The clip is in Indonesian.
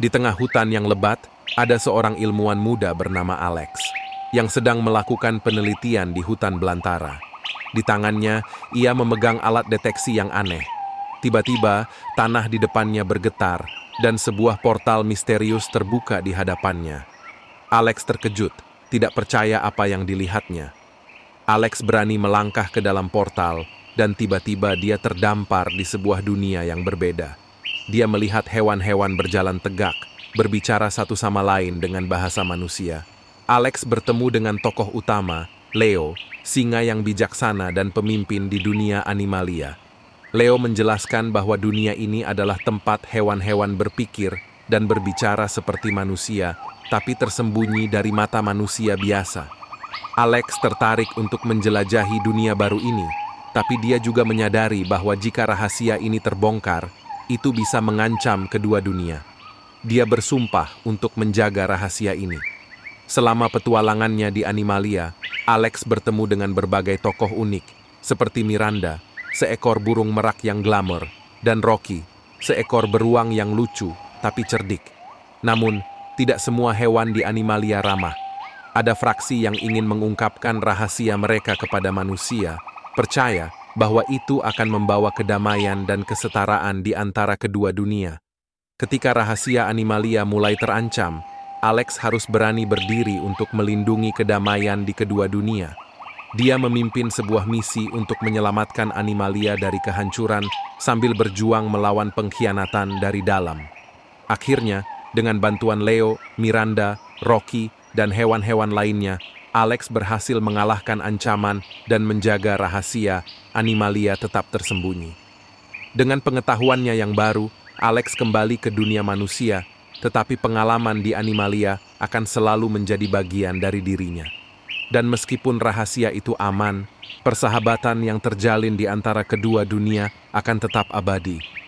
Di tengah hutan yang lebat, ada seorang ilmuwan muda bernama Alex yang sedang melakukan penelitian di hutan belantara. Di tangannya, ia memegang alat deteksi yang aneh. Tiba-tiba, tanah di depannya bergetar dan sebuah portal misterius terbuka di hadapannya. Alex terkejut, tidak percaya apa yang dilihatnya. Alex berani melangkah ke dalam portal dan tiba-tiba dia terdampar di sebuah dunia yang berbeda dia melihat hewan-hewan berjalan tegak, berbicara satu sama lain dengan bahasa manusia. Alex bertemu dengan tokoh utama, Leo, singa yang bijaksana dan pemimpin di dunia animalia. Leo menjelaskan bahwa dunia ini adalah tempat hewan-hewan berpikir dan berbicara seperti manusia, tapi tersembunyi dari mata manusia biasa. Alex tertarik untuk menjelajahi dunia baru ini, tapi dia juga menyadari bahwa jika rahasia ini terbongkar, itu bisa mengancam kedua dunia. Dia bersumpah untuk menjaga rahasia ini. Selama petualangannya di Animalia, Alex bertemu dengan berbagai tokoh unik, seperti Miranda, seekor burung merak yang glamor, dan Rocky, seekor beruang yang lucu tapi cerdik. Namun, tidak semua hewan di Animalia ramah. Ada fraksi yang ingin mengungkapkan rahasia mereka kepada manusia, percaya bahwa itu akan membawa kedamaian dan kesetaraan di antara kedua dunia. Ketika rahasia animalia mulai terancam, Alex harus berani berdiri untuk melindungi kedamaian di kedua dunia. Dia memimpin sebuah misi untuk menyelamatkan animalia dari kehancuran sambil berjuang melawan pengkhianatan dari dalam. Akhirnya, dengan bantuan Leo, Miranda, Rocky, dan hewan-hewan lainnya, Alex berhasil mengalahkan ancaman dan menjaga rahasia animalia tetap tersembunyi. Dengan pengetahuannya yang baru, Alex kembali ke dunia manusia, tetapi pengalaman di animalia akan selalu menjadi bagian dari dirinya. Dan meskipun rahasia itu aman, persahabatan yang terjalin di antara kedua dunia akan tetap abadi.